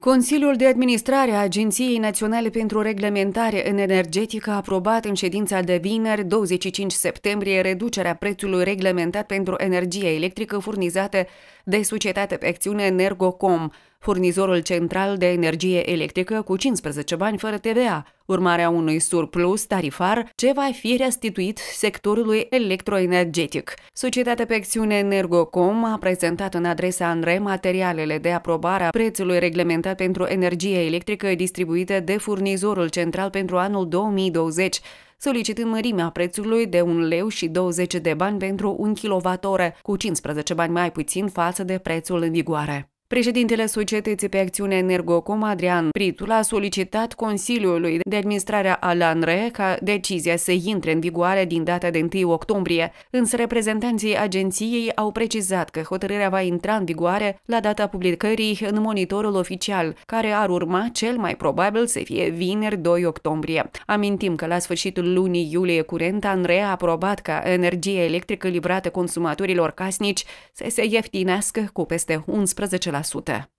Consiliul de Administrare a Agenției Naționale pentru Reglementare în Energetică a aprobat în ședința de vineri, 25 septembrie, reducerea prețului reglementat pentru energie electrică furnizată de societatea pe acțiune Energocom, furnizorul central de energie electrică cu 15 bani fără TVA, urmarea unui surplus tarifar ce va fi restituit sectorului electroenergetic. Societatea pe acțiune Energocom a prezentat în adresa Andre materialele de aprobare a prețului reglementat pentru energie electrică distribuită de furnizorul central pentru anul 2020, solicitând mărimea prețului de 1 leu și 20 de bani pentru un kWh, cu 15 bani mai puțin față de prețul în vigoare. Președintele Societății pe Acțiune Energocom, Adrian Pritul, a solicitat Consiliului de Administrare al ANRE ca decizia să intre în vigoare din data de 1 octombrie, însă reprezentanții agenției au precizat că hotărârea va intra în vigoare la data publicării în monitorul oficial, care ar urma cel mai probabil să fie vineri 2 octombrie. Amintim că la sfârșitul lunii iulie curent, ANRE a aprobat ca energia electrică livrată consumatorilor casnici să se ieftinească cu peste 11%. 10%.